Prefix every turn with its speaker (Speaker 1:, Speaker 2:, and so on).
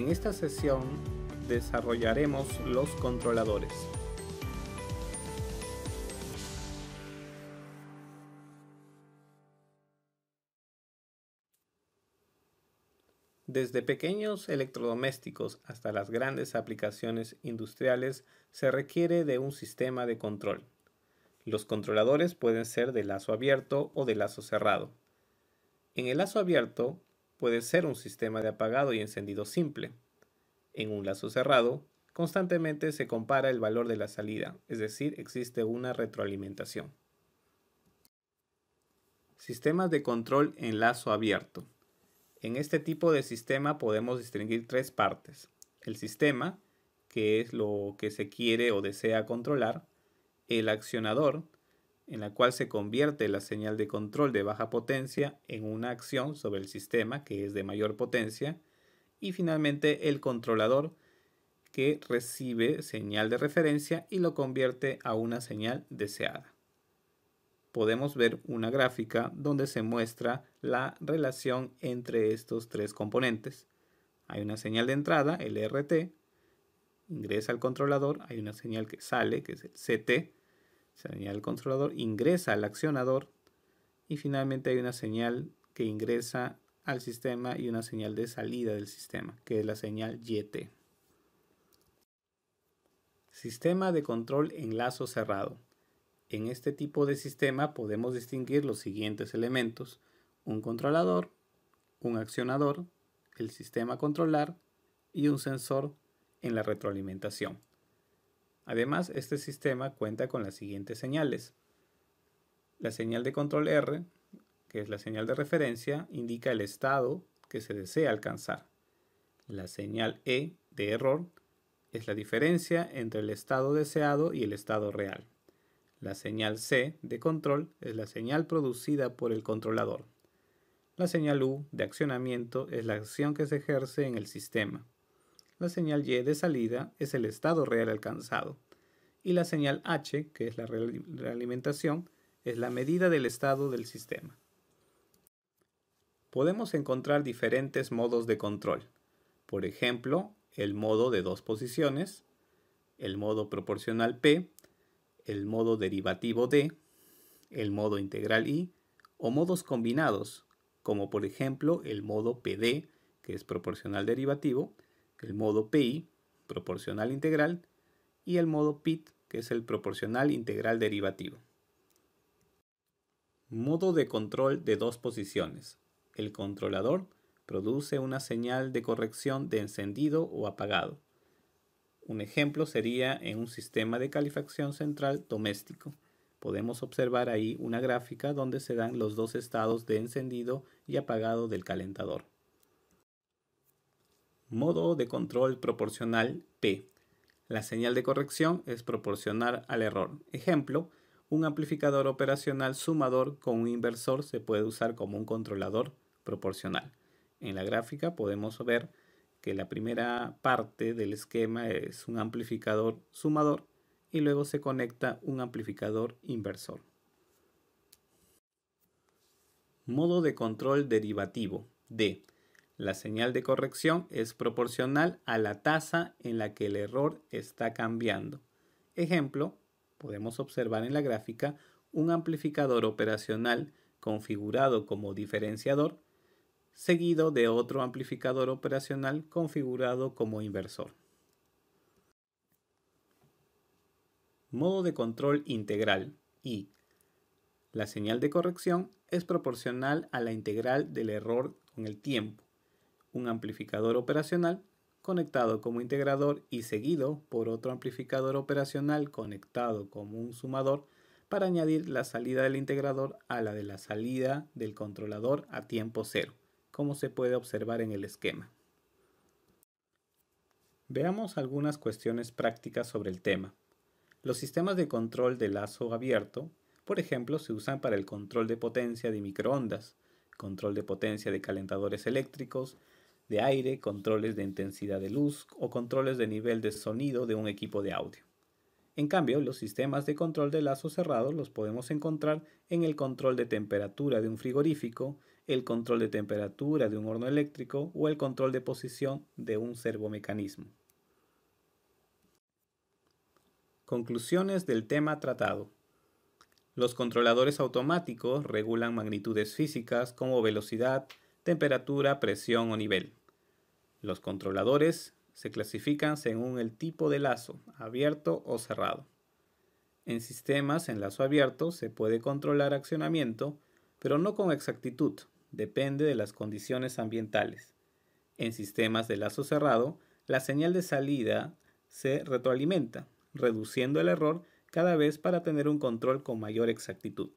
Speaker 1: En esta sesión desarrollaremos los controladores. Desde pequeños electrodomésticos hasta las grandes aplicaciones industriales se requiere de un sistema de control. Los controladores pueden ser de lazo abierto o de lazo cerrado. En el lazo abierto, puede ser un sistema de apagado y encendido simple. En un lazo cerrado, constantemente se compara el valor de la salida, es decir, existe una retroalimentación. Sistemas de control en lazo abierto. En este tipo de sistema podemos distinguir tres partes. El sistema, que es lo que se quiere o desea controlar, el accionador, en la cual se convierte la señal de control de baja potencia en una acción sobre el sistema que es de mayor potencia y finalmente el controlador que recibe señal de referencia y lo convierte a una señal deseada. Podemos ver una gráfica donde se muestra la relación entre estos tres componentes. Hay una señal de entrada, el e RT, ingresa al controlador, hay una señal que sale, que es el CT, señal al controlador, ingresa al accionador y finalmente hay una señal que ingresa al sistema y una señal de salida del sistema, que es la señal YT. Sistema de control en lazo cerrado. En este tipo de sistema podemos distinguir los siguientes elementos. Un controlador, un accionador, el sistema controlar y un sensor en la retroalimentación. Además, este sistema cuenta con las siguientes señales. La señal de control R, que es la señal de referencia, indica el estado que se desea alcanzar. La señal E de error es la diferencia entre el estado deseado y el estado real. La señal C de control es la señal producida por el controlador. La señal U de accionamiento es la acción que se ejerce en el sistema la señal Y de salida es el estado real alcanzado y la señal H, que es la realimentación, es la medida del estado del sistema. Podemos encontrar diferentes modos de control, por ejemplo, el modo de dos posiciones, el modo proporcional P, el modo derivativo D, el modo integral I o modos combinados, como por ejemplo el modo PD, que es proporcional derivativo, el modo PI, proporcional integral, y el modo PIT, que es el proporcional integral derivativo. Modo de control de dos posiciones. El controlador produce una señal de corrección de encendido o apagado. Un ejemplo sería en un sistema de calefacción central doméstico. Podemos observar ahí una gráfica donde se dan los dos estados de encendido y apagado del calentador. Modo de control proporcional P. La señal de corrección es proporcional al error. Ejemplo, un amplificador operacional sumador con un inversor se puede usar como un controlador proporcional. En la gráfica podemos ver que la primera parte del esquema es un amplificador sumador y luego se conecta un amplificador inversor. Modo de control derivativo D. La señal de corrección es proporcional a la tasa en la que el error está cambiando. Ejemplo, podemos observar en la gráfica un amplificador operacional configurado como diferenciador, seguido de otro amplificador operacional configurado como inversor. Modo de control integral y la señal de corrección es proporcional a la integral del error con el tiempo un amplificador operacional conectado como integrador y seguido por otro amplificador operacional conectado como un sumador para añadir la salida del integrador a la de la salida del controlador a tiempo cero, como se puede observar en el esquema. Veamos algunas cuestiones prácticas sobre el tema. Los sistemas de control de lazo abierto, por ejemplo, se usan para el control de potencia de microondas, control de potencia de calentadores eléctricos, de aire, controles de intensidad de luz o controles de nivel de sonido de un equipo de audio. En cambio, los sistemas de control de lazo cerrado los podemos encontrar en el control de temperatura de un frigorífico, el control de temperatura de un horno eléctrico o el control de posición de un servomecanismo. Conclusiones del tema tratado. Los controladores automáticos regulan magnitudes físicas como velocidad, temperatura, presión o nivel. Los controladores se clasifican según el tipo de lazo, abierto o cerrado. En sistemas en lazo abierto se puede controlar accionamiento, pero no con exactitud, depende de las condiciones ambientales. En sistemas de lazo cerrado, la señal de salida se retroalimenta, reduciendo el error cada vez para tener un control con mayor exactitud.